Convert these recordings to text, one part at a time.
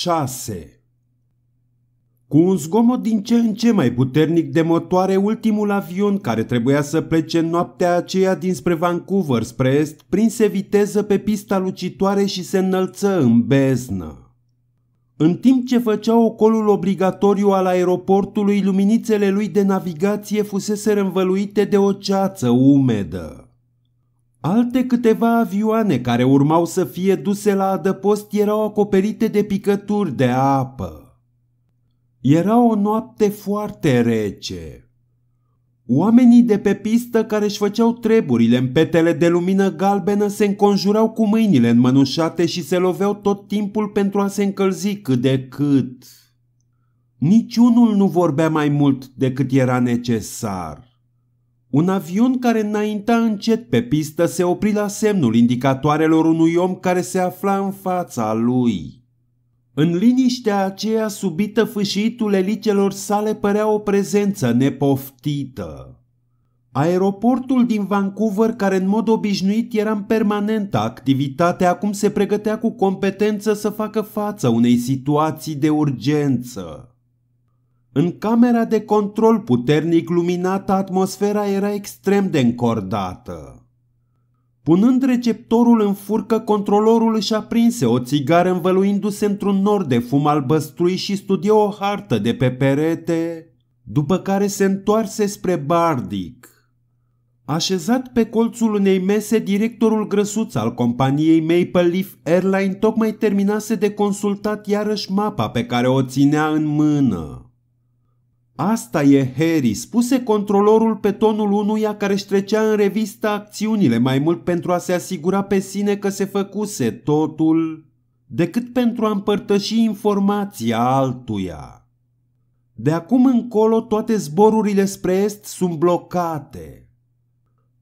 6. Cu un zgomot din ce în ce mai puternic de motoare, ultimul avion care trebuia să plece noaptea aceea dinspre Vancouver spre est, prinse viteză pe pista lucitoare și se înălță în beznă. În timp ce făcea ocolul obligatoriu al aeroportului, luminițele lui de navigație fusese învăluite de o ceață umedă. Alte câteva avioane care urmau să fie duse la adăpost erau acoperite de picături de apă. Era o noapte foarte rece. Oamenii de pe pistă care își făceau treburile în petele de lumină galbenă se înconjurau cu mâinile înmănușate și se loveau tot timpul pentru a se încălzi cât de cât. Niciunul nu vorbea mai mult decât era necesar. Un avion care înainta încet pe pistă se opri la semnul indicatoarelor unui om care se afla în fața lui. În liniștea aceea subită fâșitul elicelor sale părea o prezență nepoftită. Aeroportul din Vancouver, care în mod obișnuit era în permanentă activitate, acum se pregătea cu competență să facă față unei situații de urgență. În camera de control puternic luminată, atmosfera era extrem de încordată. Punând receptorul în furcă, controlorul își aprinse o țigară învăluindu-se într-un nor de fum albăstrui și studia o hartă de pe perete, după care se întoarse spre Bardic. Așezat pe colțul unei mese, directorul grăsuț al companiei Maple Leaf Airline tocmai terminase de consultat iarăși mapa pe care o ținea în mână. Asta e Harry, spuse controlorul pe tonul unuia care își trecea în revistă acțiunile mai mult pentru a se asigura pe sine că se făcuse totul, decât pentru a împărtăși informația altuia. De acum încolo toate zborurile spre est sunt blocate.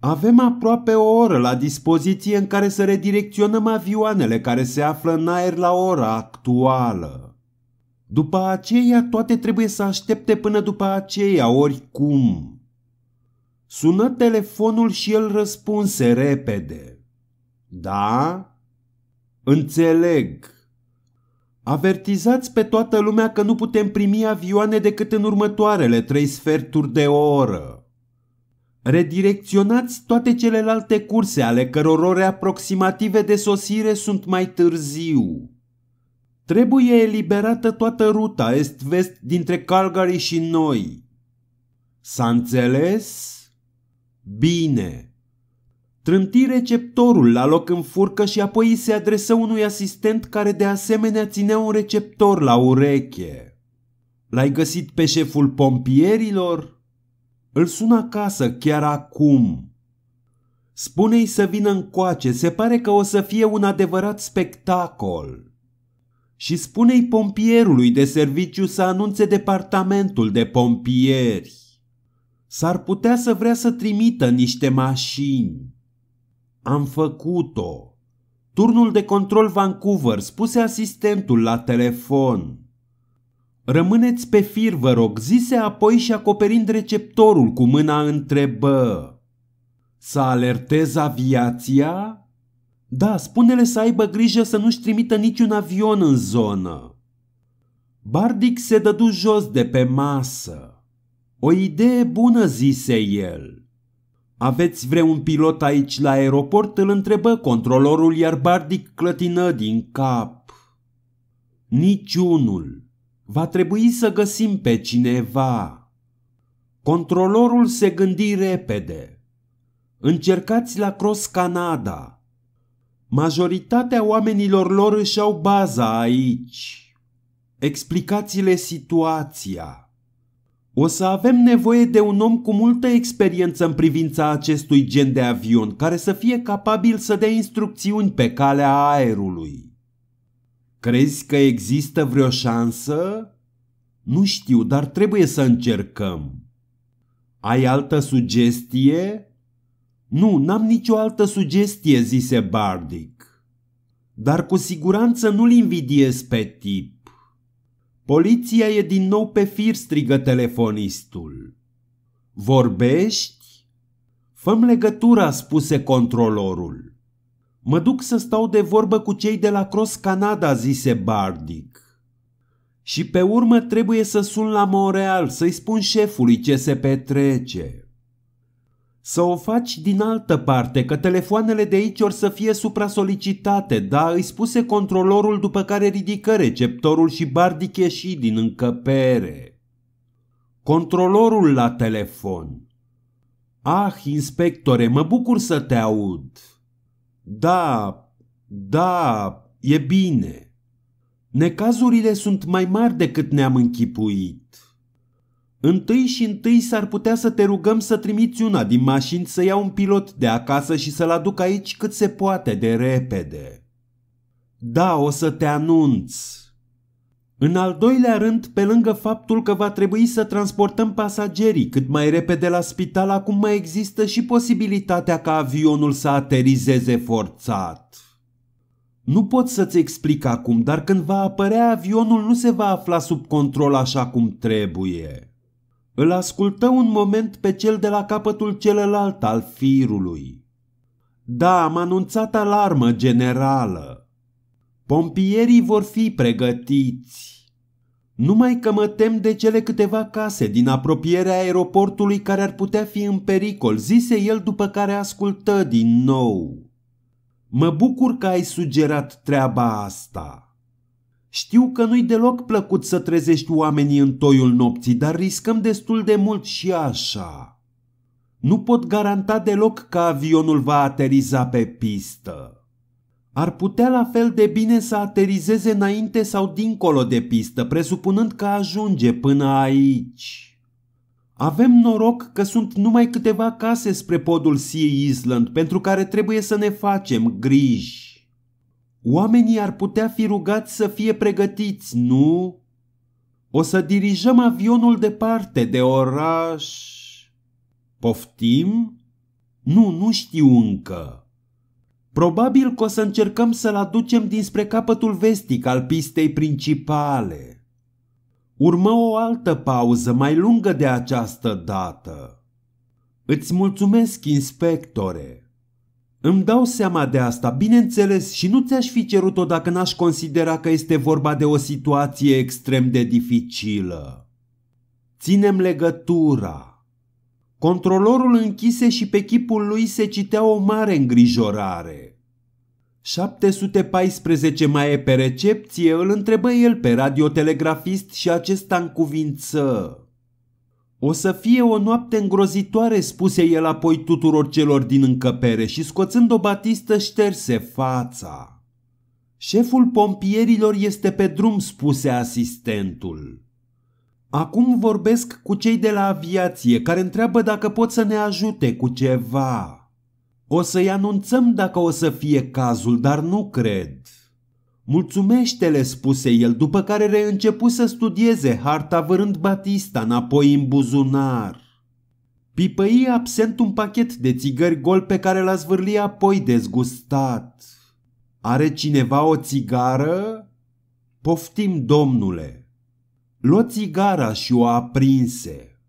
Avem aproape o oră la dispoziție în care să redirecționăm avioanele care se află în aer la ora actuală. După aceea toate trebuie să aștepte până după aceea, oricum. Sună telefonul și el răspunse repede. Da? Înțeleg. Avertizați pe toată lumea că nu putem primi avioane decât în următoarele trei sferturi de oră. Redirecționați toate celelalte curse ale căror ore aproximative de sosire sunt mai târziu. Trebuie eliberată toată ruta est-vest dintre Calgary și noi. S-a înțeles? Bine. Trânti receptorul la loc în furcă și apoi îi se adresă unui asistent care de asemenea ținea un receptor la ureche. L-ai găsit pe șeful pompierilor? Îl sună acasă chiar acum. Spune-i să vină încoace, se pare că o să fie un adevărat spectacol și spune-i pompierului de serviciu să anunțe departamentul de pompieri. S-ar putea să vrea să trimită niște mașini. Am făcut-o. Turnul de control Vancouver spuse asistentul la telefon. Rămâneți pe fir, vă rog, zise apoi și acoperind receptorul cu mâna întrebă. Să alertez aviația? Da, spune-le să aibă grijă să nu-și trimită niciun avion în zonă. Bardic se dădu jos de pe masă. O idee bună, zise el. Aveți vreun pilot aici la aeroport? Îl întrebă controlorul, iar Bardic clătină din cap. Niciunul. Va trebui să găsim pe cineva. Controlorul se gândi repede. Încercați la Cross Canada. Majoritatea oamenilor lor își au baza aici. Explicați-le situația. O să avem nevoie de un om cu multă experiență în privința acestui gen de avion, care să fie capabil să dea instrucțiuni pe calea aerului. Crezi că există vreo șansă? Nu știu, dar trebuie să încercăm. Ai altă sugestie? Nu, n-am nicio altă sugestie, zise Bardic. Dar cu siguranță nu-l invidiez pe tip. Poliția e din nou pe fir, strigă telefonistul. Vorbești? Făm legătura, spuse controlorul. Mă duc să stau de vorbă cu cei de la Cross Canada, zise Bardic. Și pe urmă trebuie să sun la Montreal, să-i spun șefului ce se petrece. Să o faci din altă parte, că telefoanele de aici or să fie solicitate. da, îi spuse controlorul după care ridică receptorul și Bardic și din încăpere. Controlorul la telefon. Ah, inspectore, mă bucur să te aud. Da, da, e bine. Necazurile sunt mai mari decât ne-am închipuit. Întâi și întâi s-ar putea să te rugăm să trimiți una din mașini să ia un pilot de acasă și să-l aduc aici cât se poate de repede. Da, o să te anunț. În al doilea rând, pe lângă faptul că va trebui să transportăm pasagerii cât mai repede la spital, acum mai există și posibilitatea ca avionul să aterizeze forțat. Nu pot să-ți explic acum, dar când va apărea avionul nu se va afla sub control așa cum trebuie. Îl ascultă un moment pe cel de la capătul celălalt al firului. Da, am anunțat alarmă generală. Pompierii vor fi pregătiți. Numai că mă tem de cele câteva case din apropierea aeroportului care ar putea fi în pericol, zise el după care ascultă din nou. Mă bucur că ai sugerat treaba asta. Știu că nu-i deloc plăcut să trezești oamenii în toiul nopții, dar riscăm destul de mult și așa. Nu pot garanta deloc că avionul va ateriza pe pistă. Ar putea la fel de bine să aterizeze înainte sau dincolo de pistă, presupunând că ajunge până aici. Avem noroc că sunt numai câteva case spre podul Sea Island, pentru care trebuie să ne facem griji. Oamenii ar putea fi rugați să fie pregătiți, nu? O să dirijăm avionul departe de oraș. Poftim? Nu, nu știu încă. Probabil că o să încercăm să-l aducem dinspre capătul vestic al pistei principale. Urmă o altă pauză mai lungă de această dată. Îți mulțumesc, inspectore. Îmi dau seama de asta, bineînțeles, și nu ți-aș fi cerut-o dacă n-aș considera că este vorba de o situație extrem de dificilă. Ținem legătura. Controlorul închise și pe chipul lui se citea o mare îngrijorare. 714 mai e pe recepție, îl întrebă el pe radiotelegrafist și acesta cuvință. O să fie o noapte îngrozitoare, spuse el apoi tuturor celor din încăpere și scoțând o batistă șterse fața. Șeful pompierilor este pe drum, spuse asistentul. Acum vorbesc cu cei de la aviație care întreabă dacă pot să ne ajute cu ceva. O să-i anunțăm dacă o să fie cazul, dar nu cred. Mulțumește-le, spuse el, după care reîncepu să studieze harta vârând Batista înapoi în buzunar. Pipăi absent un pachet de țigări gol pe care l-a zvârli apoi dezgustat. Are cineva o țigară? Poftim, domnule. Luă țigara și o aprinse.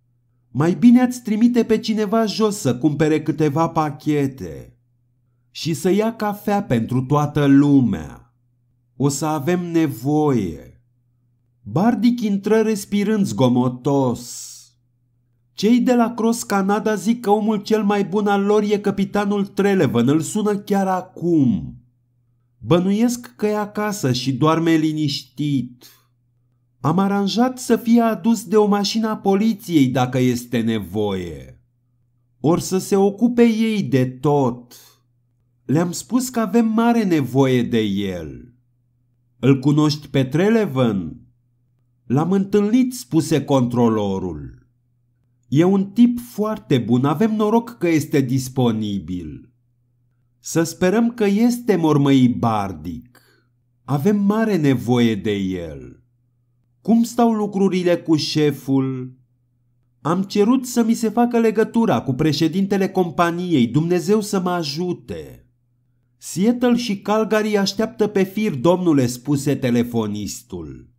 Mai bine ați trimite pe cineva jos să cumpere câteva pachete și să ia cafea pentru toată lumea. O să avem nevoie. Bardic intră respirând zgomotos. Cei de la Cross Canada zic că omul cel mai bun al lor e capitanul Trelevan, îl sună chiar acum. Bănuiesc că e acasă și doarme liniștit. Am aranjat să fie adus de o mașină a poliției dacă este nevoie. Or să se ocupe ei de tot. Le-am spus că avem mare nevoie de el. Îl cunoști pe Trelevan?" L-am întâlnit," spuse controlorul. E un tip foarte bun, avem noroc că este disponibil." Să sperăm că este mormăi bardic. Avem mare nevoie de el. Cum stau lucrurile cu șeful?" Am cerut să mi se facă legătura cu președintele companiei, Dumnezeu să mă ajute. Seattle și Calgary așteaptă pe fir, domnule, spuse telefonistul.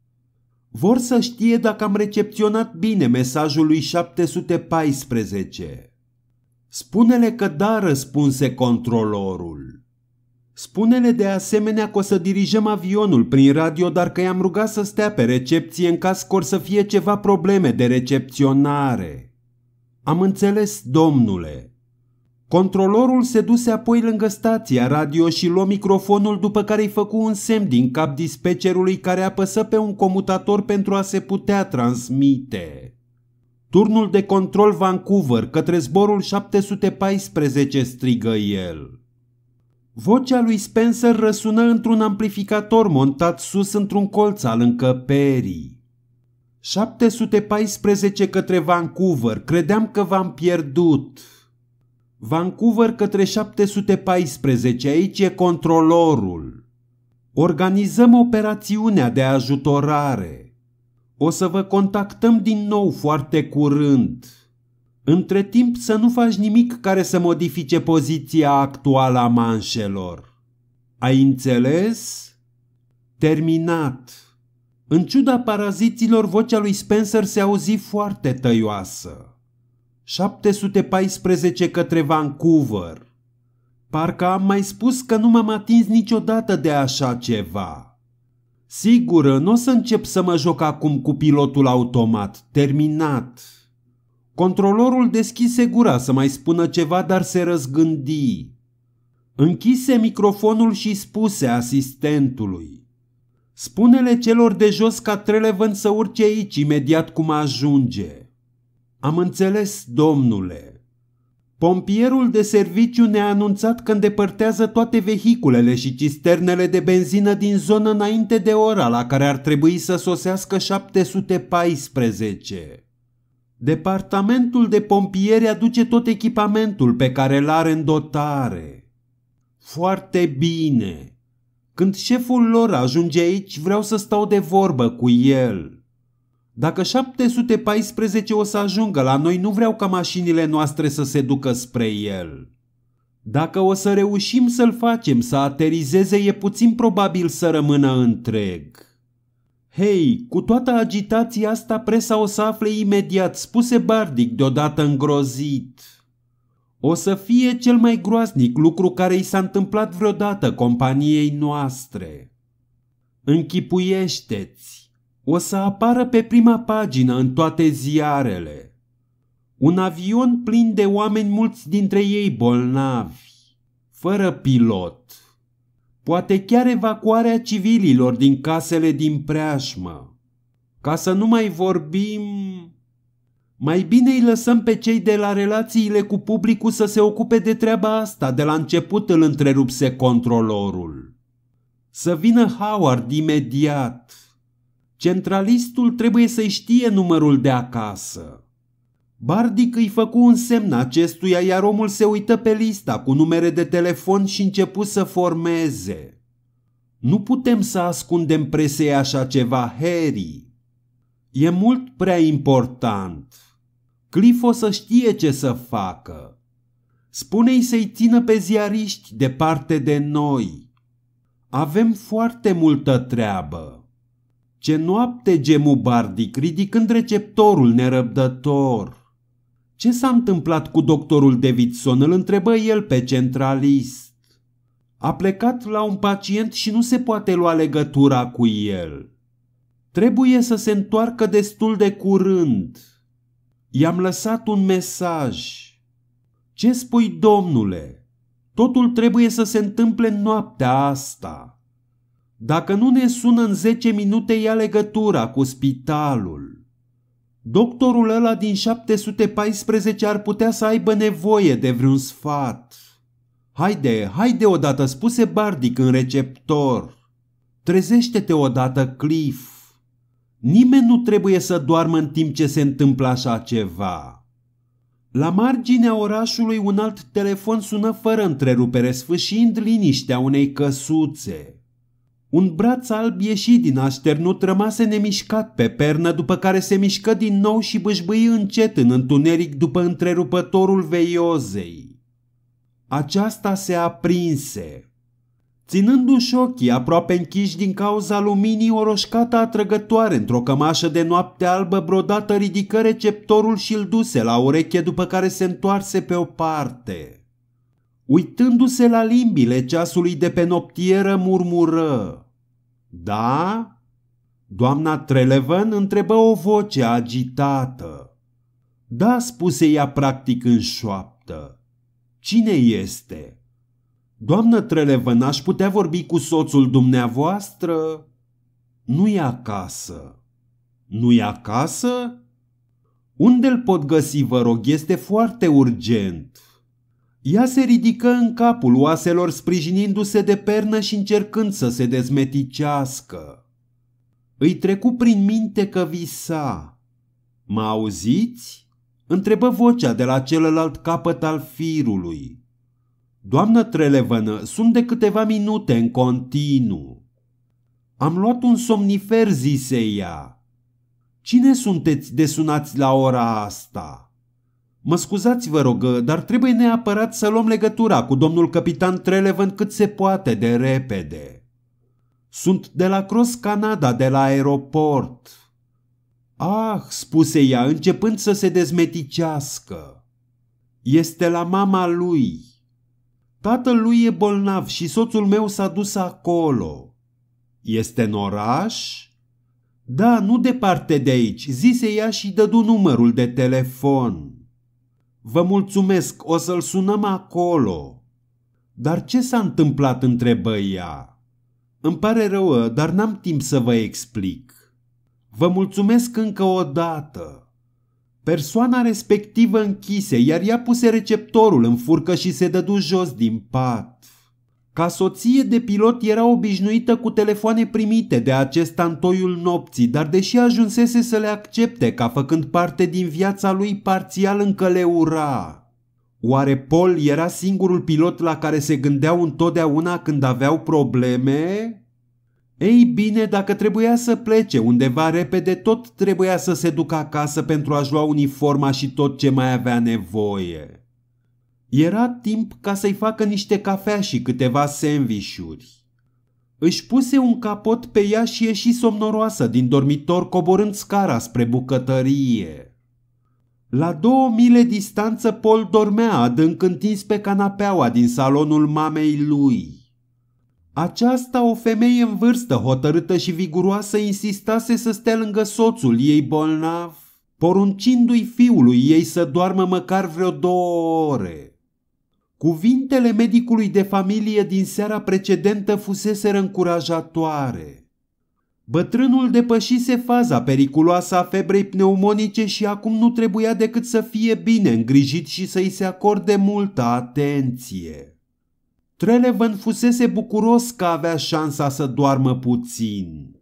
Vor să știe dacă am recepționat bine mesajul lui 714. Spune-le că da, răspunse controlorul. Spune-le de asemenea că o să dirijăm avionul prin radio, dar că i-am rugat să stea pe recepție în caz că or să fie ceva probleme de recepționare. Am înțeles, domnule, Controlorul se duse apoi lângă stația radio și luă microfonul după care îi făcu un semn din cap dispecerului care apăsă pe un comutator pentru a se putea transmite. Turnul de control Vancouver către zborul 714 strigă el. Vocea lui Spencer răsună într-un amplificator montat sus într-un colț al încăperii. 714 către Vancouver, credeam că v-am pierdut. Vancouver către 714, aici e controlorul. Organizăm operațiunea de ajutorare. O să vă contactăm din nou foarte curând. Între timp să nu faci nimic care să modifice poziția actuală a manșelor. Ai înțeles? Terminat. În ciuda paraziților, vocea lui Spencer se auzi foarte tăioasă. 714 către Vancouver. Parcă am mai spus că nu m-am atins niciodată de așa ceva. Sigur, nu o să încep să mă joc acum cu pilotul automat, terminat. Controlorul deschise gura să mai spună ceva, dar se răzgândi. Închise microfonul și spuse asistentului. Spune-le celor de jos ca Trelevan să urce aici imediat cum ajunge. Am înțeles, domnule. Pompierul de serviciu ne-a anunțat că îndepărtează toate vehiculele și cisternele de benzină din zonă înainte de ora la care ar trebui să sosească 714. Departamentul de pompieri aduce tot echipamentul pe care îl are în dotare. Foarte bine. Când șeful lor ajunge aici, vreau să stau de vorbă cu el. Dacă 714 o să ajungă la noi, nu vreau ca mașinile noastre să se ducă spre el. Dacă o să reușim să-l facem să aterizeze, e puțin probabil să rămână întreg. Hei, cu toată agitația asta, presa o să afle imediat, spuse Bardic deodată îngrozit. O să fie cel mai groaznic lucru care i s-a întâmplat vreodată companiei noastre. Închipuiește-ți! o să apară pe prima pagină în toate ziarele. Un avion plin de oameni mulți dintre ei bolnavi, fără pilot. Poate chiar evacuarea civililor din casele din preajmă. Ca să nu mai vorbim... Mai bine îi lăsăm pe cei de la relațiile cu publicul să se ocupe de treaba asta, de la început îl întrerupse controlorul. Să vină Howard imediat. Centralistul trebuie să-i știe numărul de acasă. Bardic îi făcu un semn acestuia, iar omul se uită pe lista cu numere de telefon și începu să formeze. Nu putem să ascundem presei așa ceva, Harry. E mult prea important. Cliff o să știe ce să facă. Spune-i să-i țină pe ziariști departe de noi. Avem foarte multă treabă. Ce noapte, gemubardic, ridicând receptorul nerăbdător! Ce s-a întâmplat cu doctorul Davidson? Îl întrebă el pe centralist. A plecat la un pacient și nu se poate lua legătura cu el. Trebuie să se întoarcă destul de curând. I-am lăsat un mesaj. Ce spui, domnule? Totul trebuie să se întâmple noaptea asta. Dacă nu ne sună în 10 minute, ia legătura cu spitalul. Doctorul ăla din 714 ar putea să aibă nevoie de vreun sfat. Haide, haide odată, spuse Bardic în receptor. Trezește-te odată, Cliff. Nimeni nu trebuie să doarmă în timp ce se întâmplă așa ceva. La marginea orașului un alt telefon sună fără întrerupere, sfâșind liniștea unei căsuțe. Un braț alb ieșit din așternut rămase nemișcat pe pernă, după care se mișcă din nou și bâșbâi încet în întuneric după întrerupătorul veiozei. Aceasta se aprinse. Ținându-și ochii aproape închiși din cauza luminii, o roșcată atrăgătoare într-o cămașă de noapte albă brodată ridică receptorul și l duse la ureche după care se întoarse pe o parte. Uitându-se la limbile ceasului de pe noptieră, murmură da? Doamna Trelevan întrebă o voce agitată. Da, spuse ea practic în șoaptă. Cine este? Doamnă Trelevan, aș putea vorbi cu soțul dumneavoastră? Nu e acasă. Nu e acasă? Unde l pot găsi, vă rog, este foarte urgent. Ea se ridică în capul oaselor sprijinindu-se de pernă și încercând să se dezmeticească. Îi trecu prin minte că visa. Mă auziți? Întrebă vocea de la celălalt capăt al firului. Doamnă Trelevănă, sunt de câteva minute în continuu. Am luat un somnifer, zise ea. Cine sunteți de la ora asta?" Mă scuzați, vă rog, dar trebuie neapărat să luăm legătura cu domnul capitan Trelevan cât se poate de repede. Sunt de la Cross Canada, de la aeroport. Ah, spuse ea, începând să se dezmeticească. Este la mama lui. Tatăl lui e bolnav și soțul meu s-a dus acolo. Este în oraș? Da, nu departe de aici, zise ea și dădu numărul de telefon. Vă mulțumesc, o să-l sunăm acolo. Dar ce s-a întâmplat, întrebă ea. Îmi pare rău, dar n-am timp să vă explic. Vă mulțumesc încă o dată. Persoana respectivă închise, iar ea puse receptorul în furcă și se dădu jos din pat. Ca soție de pilot era obișnuită cu telefoane primite de acest antoiul nopții, dar deși ajunsese să le accepte ca făcând parte din viața lui, parțial încă le ura. Oare Paul era singurul pilot la care se gândeau întotdeauna când aveau probleme? Ei bine, dacă trebuia să plece undeva repede, tot trebuia să se ducă acasă pentru a-și lua uniforma și tot ce mai avea nevoie. Era timp ca să-i facă niște cafea și câteva sandvișuri. Își puse un capot pe ea și ieși somnoroasă din dormitor coborând scara spre bucătărie. La două mile distanță Paul dormea adânc întins pe canapeaua din salonul mamei lui. Aceasta, o femeie în vârstă, hotărâtă și viguroasă, insistase să stea lângă soțul ei bolnav, poruncindu-i fiului ei să doarmă măcar vreo două ore. Cuvintele medicului de familie din seara precedentă fusese încurajatoare. Bătrânul depășise faza periculoasă a febrei pneumonice și acum nu trebuia decât să fie bine îngrijit și să-i se acorde multă atenție. Trelevan fusese bucuros că avea șansa să doarmă puțin.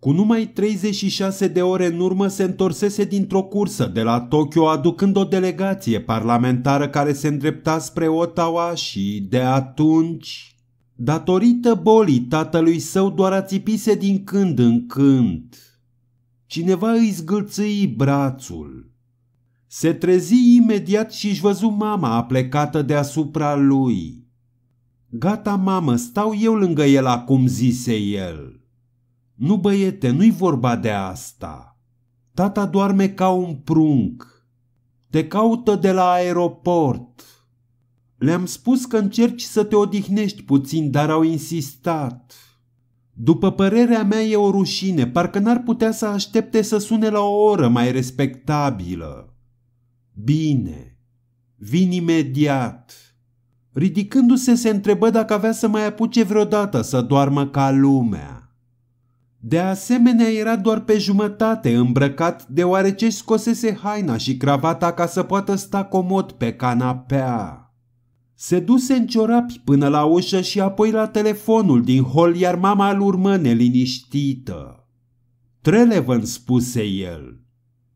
Cu numai 36 de ore în urmă se întorsese dintr-o cursă de la Tokyo aducând o delegație parlamentară care se îndrepta spre Ottawa și de atunci... Datorită bolii tatălui său doar a țipise din când în când. Cineva îi zgâlțâi brațul. Se trezi imediat și își văzu mama aplecată deasupra lui. Gata, mamă, stau eu lângă el acum, zise el. Nu, băiete, nu-i vorba de asta. Tata doarme ca un prunc. Te caută de la aeroport. Le-am spus că încerci să te odihnești puțin, dar au insistat. După părerea mea e o rușine, parcă n-ar putea să aștepte să sune la o oră mai respectabilă. Bine, vin imediat. Ridicându-se, se întrebă dacă avea să mai apuce vreodată să doarmă ca lumea. De asemenea, era doar pe jumătate îmbrăcat, deoarece își scosese haina și cravata ca să poată sta comod pe canapea. Se duse în ciorapi până la ușă și apoi la telefonul din hol, iar mama îl urmă neliniștită. Trelevan spuse el.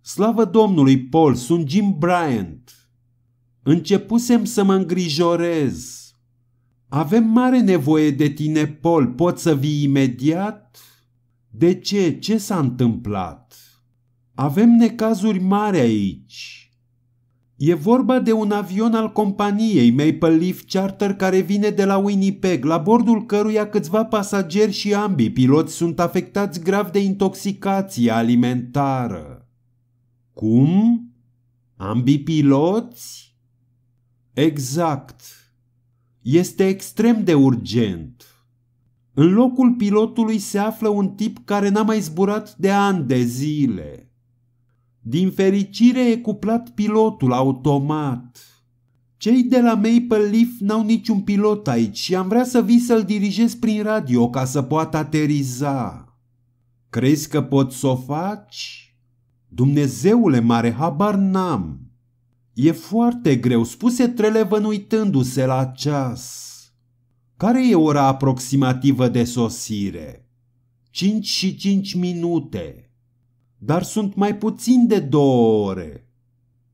Slavă Domnului, Paul, sunt Jim Bryant. Începusem să mă îngrijorez. Avem mare nevoie de tine, Paul, poți să vii imediat?" De ce? Ce s-a întâmplat? Avem necazuri mari aici. E vorba de un avion al companiei Maple Leaf Charter care vine de la Winnipeg, la bordul căruia câțiva pasageri și ambii piloți sunt afectați grav de intoxicație alimentară. Cum? Ambii piloți? Exact. Este extrem de urgent. În locul pilotului se află un tip care n-a mai zburat de ani de zile. Din fericire e cuplat pilotul automat. Cei de la Maple Leaf n-au niciun pilot aici și am vrea să vii să-l dirigez prin radio ca să poată ateriza. Crezi că pot să o faci? Dumnezeule mare, habar n-am. E foarte greu, spuse Trelevan uitându-se la ceas. Care e ora aproximativă de sosire? 5 și 5 minute. Dar sunt mai puțin de două ore.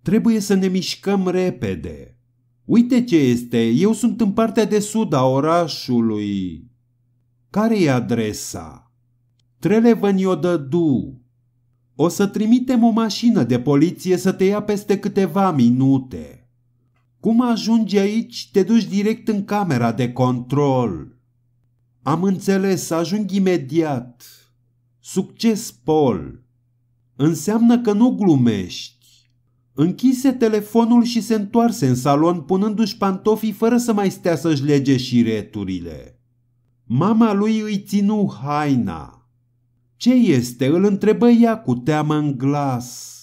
Trebuie să ne mișcăm repede. Uite ce este, eu sunt în partea de sud a orașului. Care e adresa? Trelevan i-o dădu. O să trimitem o mașină de poliție să te ia peste câteva minute. Cum ajungi aici, te duci direct în camera de control. Am înțeles, ajung imediat. Succes, Paul. Înseamnă că nu glumești. Închise telefonul și se întoarse în salon punându-și pantofii fără să mai stea să-și lege returile. Mama lui îi ținu haina. Ce este? Îl întrebă ea cu teamă în glas.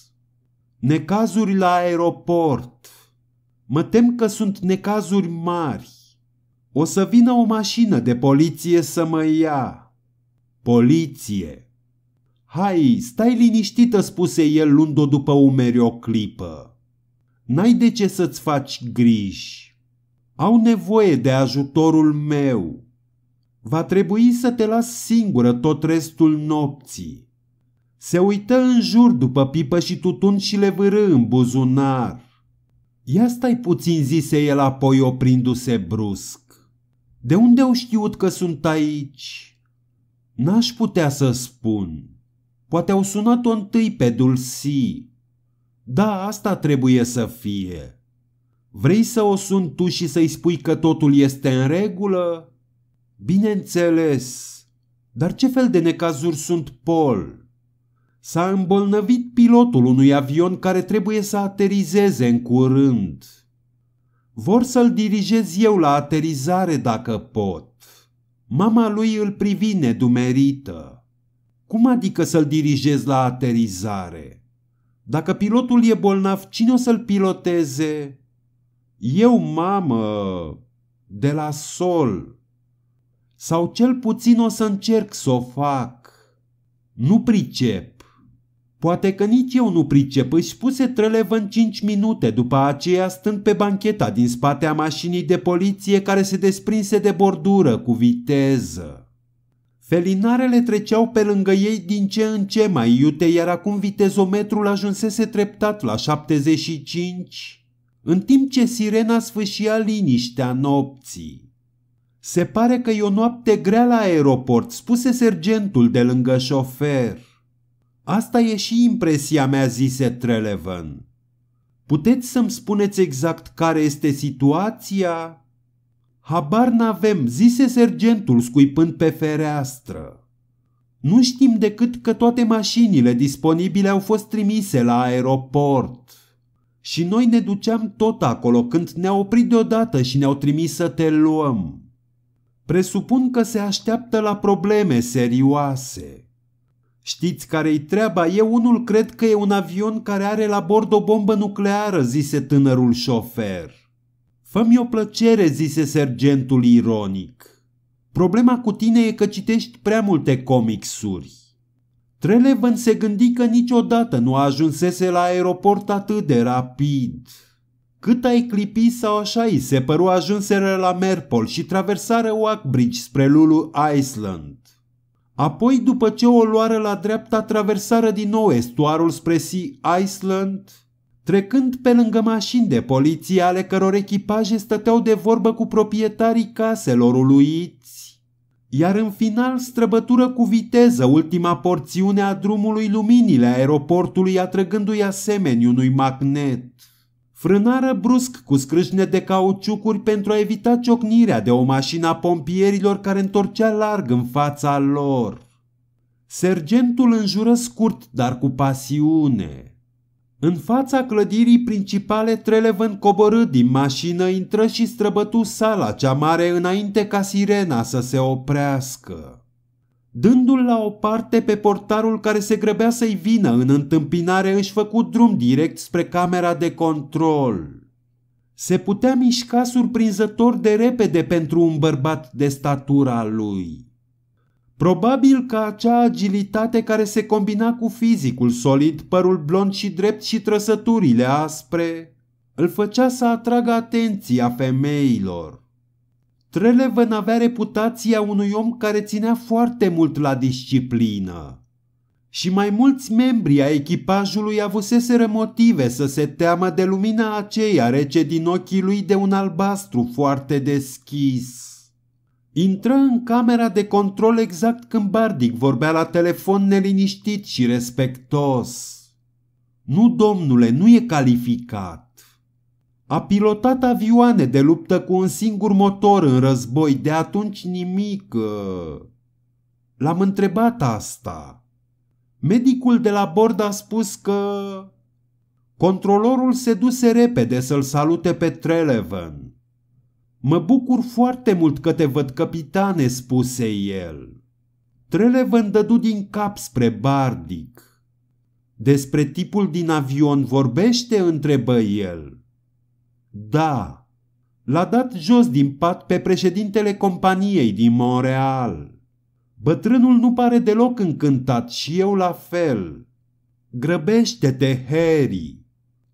Necazuri la aeroport. Mă tem că sunt necazuri mari. O să vină o mașină de poliție să mă ia. Poliție! Hai, stai liniștită, spuse el luând-o după umeri o clipă. N-ai de ce să-ți faci griji. Au nevoie de ajutorul meu. Va trebui să te las singură tot restul nopții. Se uită în jur după pipă și tutun și le vârâ în buzunar. Ia stai puțin, zise el apoi oprindu-se brusc. De unde au știut că sunt aici? N-aș putea să spun. Poate au sunat-o întâi pe Dulci. Da, asta trebuie să fie. Vrei să o sun tu și să-i spui că totul este în regulă? Bineînțeles. Dar ce fel de necazuri sunt Paul? S-a îmbolnăvit pilotul unui avion care trebuie să aterizeze în curând. Vor să-l dirigez eu la aterizare dacă pot. Mama lui îl privi nedumerită. Cum adică să-l dirigez la aterizare? Dacă pilotul e bolnav, cine o să-l piloteze? Eu, mamă, de la sol. Sau cel puțin o să încerc să o fac. Nu pricep. Poate că nici eu nu pricep, își spuse Trelev în cinci minute, după aceea stând pe bancheta din spatea mașinii de poliție care se desprinse de bordură cu viteză. Felinarele treceau pe lângă ei din ce în ce mai iute, iar acum vitezometrul ajunsese treptat la 75, în timp ce sirena sfâșia liniștea nopții. Se pare că e o noapte grea la aeroport, spuse sergentul de lângă șofer. Asta e și impresia mea, zise Trelevan. Puteți să-mi spuneți exact care este situația? Habar n-avem, zise sergentul scuipând pe fereastră. Nu știm decât că toate mașinile disponibile au fost trimise la aeroport. Și noi ne duceam tot acolo când ne au oprit deodată și ne-au trimis să te luăm. Presupun că se așteaptă la probleme serioase. Știți care-i treaba? Eu unul cred că e un avion care are la bord o bombă nucleară, zise tânărul șofer. Fă-mi o plăcere, zise sergentul ironic. Problema cu tine e că citești prea multe comicsuri. Trelevan se gândi că niciodată nu ajunsese la aeroport atât de rapid. Cât ai clipi sau așa îi se păru ajunseră la Merpol și traversară Wackbridge spre Lulu Island. Apoi, după ce o luară la dreapta, traversară din nou estuarul spre Sea Island, trecând pe lângă mașini de poliție ale căror echipaje stăteau de vorbă cu proprietarii caselor uluiți, iar în final străbătură cu viteză ultima porțiune a drumului luminile aeroportului atrăgându-i asemeni unui magnet frânară brusc cu scrâșne de cauciucuri pentru a evita ciocnirea de o mașină a pompierilor care întorcea larg în fața lor. Sergentul înjură scurt, dar cu pasiune. În fața clădirii principale, Trelevan coborâ din mașină, intră și străbătu sala cea mare înainte ca sirena să se oprească. Dându-l la o parte pe portarul care se grăbea să-i vină în întâmpinare, își făcu drum direct spre camera de control. Se putea mișca surprinzător de repede pentru un bărbat de statura lui. Probabil că acea agilitate care se combina cu fizicul solid, părul blond și drept și trăsăturile aspre, îl făcea să atragă atenția femeilor. Trelevan avea reputația unui om care ținea foarte mult la disciplină. Și mai mulți membri a echipajului avuseseră motive să se teamă de lumina aceea rece din ochii lui de un albastru foarte deschis. Intră în camera de control exact când Bardic vorbea la telefon neliniștit și respectos. Nu, domnule, nu e calificat. A pilotat avioane de luptă cu un singur motor în război, de atunci nimic. L-am întrebat asta. Medicul de la bord a spus că... Controlorul se duse repede să-l salute pe Trelevan. Mă bucur foarte mult că te văd, capitane, spuse el. Trelevan dădu din cap spre Bardic. Despre tipul din avion vorbește, întrebă el. Da, l-a dat jos din pat pe președintele companiei din Montreal. Bătrânul nu pare deloc încântat și eu la fel. Grăbește-te, Harry!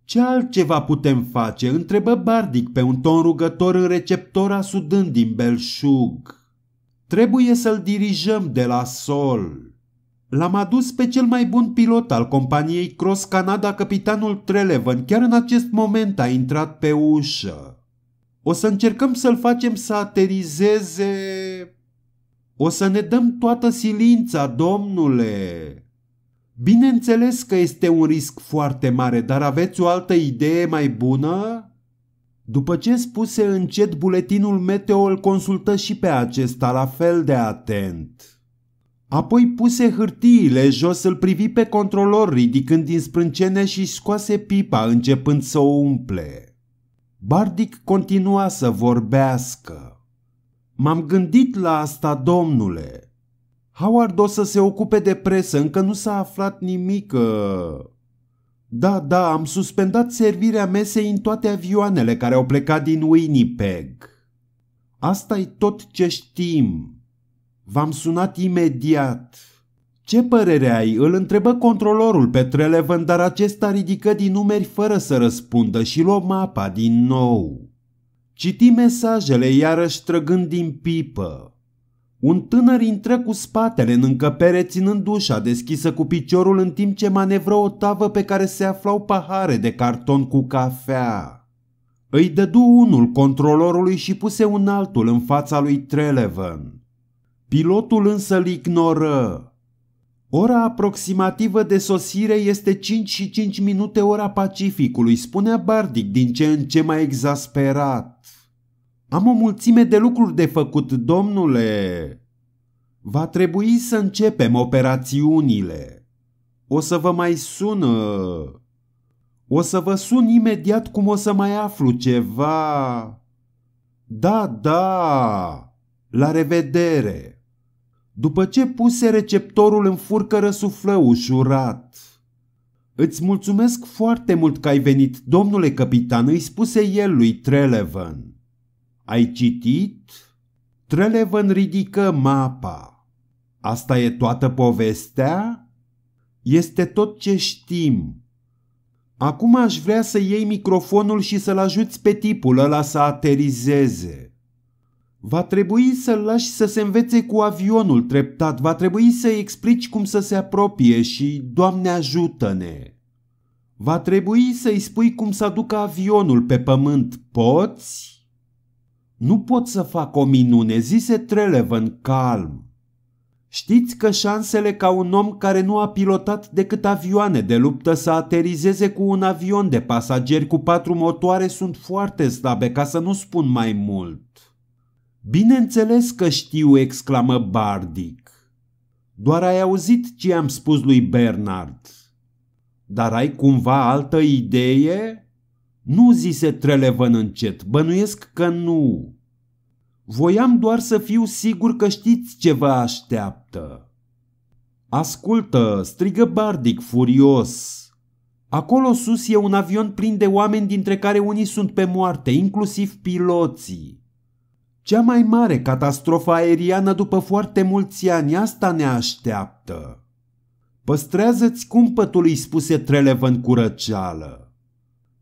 Ce altceva putem face? întrebă Bardic pe un ton rugător în receptora sudând din belșug. Trebuie să-l dirijăm de la sol. L-am adus pe cel mai bun pilot al companiei Cross Canada, capitanul Trelevan, chiar în acest moment a intrat pe ușă. O să încercăm să-l facem să aterizeze... O să ne dăm toată silința, domnule! Bineînțeles că este un risc foarte mare, dar aveți o altă idee mai bună? După ce spuse încet, buletinul meteo îl consultă și pe acesta la fel de atent. Apoi puse hârtiile jos, îl privi pe controlor ridicând din sprâncene și scoase pipa începând să o umple. Bardic continua să vorbească. M-am gândit la asta, domnule. Howard o să se ocupe de presă, încă nu s-a aflat nimic. Ă. Da, da, am suspendat servirea mesei în toate avioanele care au plecat din Winnipeg. Asta e tot ce știm. V-am sunat imediat. Ce părere ai? Îl întrebă controlorul pe Trelevan, dar acesta ridică din numeri fără să răspundă și luă mapa din nou. Citi mesajele iarăși trăgând din pipă. Un tânăr intră cu spatele în încăpere ținând ușa deschisă cu piciorul în timp ce manevră o tavă pe care se aflau pahare de carton cu cafea. Îi dădu unul controlorului și puse un altul în fața lui Trelevan. Pilotul însă îl ignoră. Ora aproximativă de sosire este 5 și 5 minute ora Pacificului, spunea Bardic din ce în ce mai exasperat. Am o mulțime de lucruri de făcut, domnule. Va trebui să începem operațiunile. O să vă mai sun. O să vă sun imediat cum o să mai aflu ceva. Da, da. La revedere. După ce puse receptorul în furcă răsuflă ușurat. Îți mulțumesc foarte mult că ai venit, domnule capitan, îi spuse el lui Trelevan. Ai citit? Trelevan ridică mapa. Asta e toată povestea? Este tot ce știm. Acum aș vrea să iei microfonul și să-l ajuți pe tipul ăla să aterizeze. Va trebui să-l lași să se învețe cu avionul treptat, va trebui să-i explici cum să se apropie și, Doamne ajută-ne! Va trebui să-i spui cum să aducă avionul pe pământ, poți? Nu pot să fac o minune, zise Trelevan calm. Știți că șansele ca un om care nu a pilotat decât avioane de luptă să aterizeze cu un avion de pasageri cu patru motoare sunt foarte slabe, ca să nu spun mai mult. Bineînțeles că știu, exclamă Bardic. Doar ai auzit ce am spus lui Bernard. Dar ai cumva altă idee? Nu, zise Trelevan încet, bănuiesc că nu. Voiam doar să fiu sigur că știți ce vă așteaptă. Ascultă, strigă Bardic furios. Acolo sus e un avion plin de oameni dintre care unii sunt pe moarte, inclusiv piloții. Cea mai mare catastrofă aeriană după foarte mulți ani, asta ne așteaptă. Păstrează-ți cumpătul, îi spuse Trelevan cu răceală.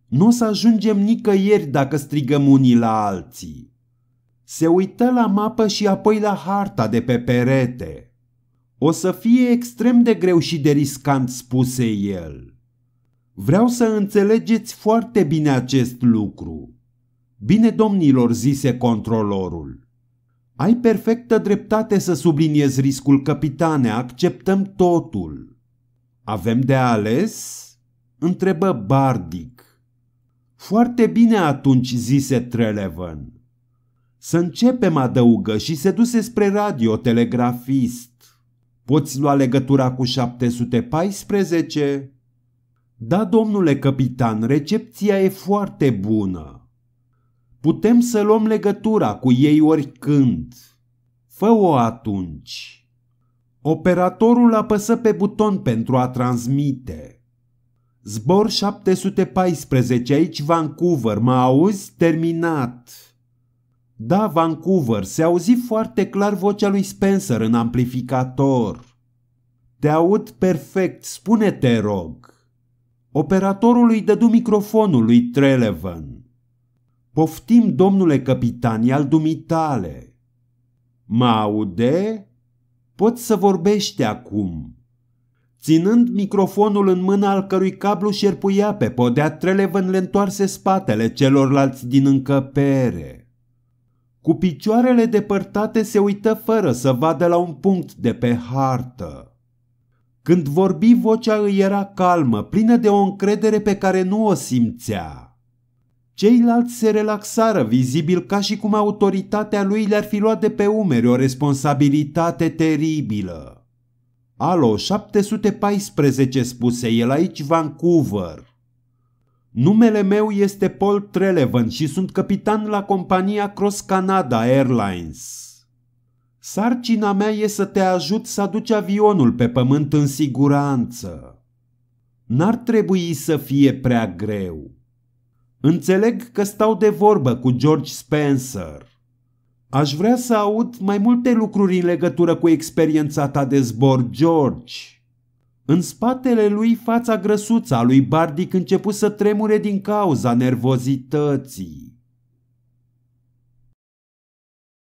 Nu o să ajungem nicăieri dacă strigăm unii la alții. Se uită la mapă și apoi la harta de pe perete. O să fie extrem de greu și de riscant, spuse el. Vreau să înțelegeți foarte bine acest lucru. Bine, domnilor, zise controlorul. Ai perfectă dreptate să subliniezi riscul, capitane, acceptăm totul. Avem de ales? Întrebă Bardic. Foarte bine atunci, zise Trelevan. Să începem, adăugă și se duse spre radio telegrafist Poți lua legătura cu 714? Da, domnule capitan, recepția e foarte bună. Putem să luăm legătura cu ei oricând. Fă-o atunci. Operatorul apăsă pe buton pentru a transmite. Zbor 714 aici, Vancouver, mă auzi? Terminat. Da, Vancouver, se auzi foarte clar vocea lui Spencer în amplificator. Te aud perfect, spune-te, rog. Operatorul îi dădu microfonul lui Trelevan. Poftim, domnule capitan al dumitale. Mă aude? Pot să vorbești acum. Ținând microfonul în mâna al cărui cablu șerpuia pe podea, Trelevan le întoarse spatele celorlalți din încăpere. Cu picioarele depărtate se uită fără să vadă la un punct de pe hartă. Când vorbi, vocea îi era calmă, plină de o încredere pe care nu o simțea. Ceilalți se relaxară, vizibil ca și cum autoritatea lui le-ar fi luat de pe umeri o responsabilitate teribilă. Alo, 714 spuse el aici Vancouver. Numele meu este Paul Trelevan și sunt capitan la compania Cross Canada Airlines. Sarcina mea e să te ajut să aduci avionul pe pământ în siguranță. N-ar trebui să fie prea greu. Înțeleg că stau de vorbă cu George Spencer. Aș vrea să aud mai multe lucruri în legătură cu experiența ta de zbor, George. În spatele lui fața grăsuța a lui Bardic început să tremure din cauza nervozității.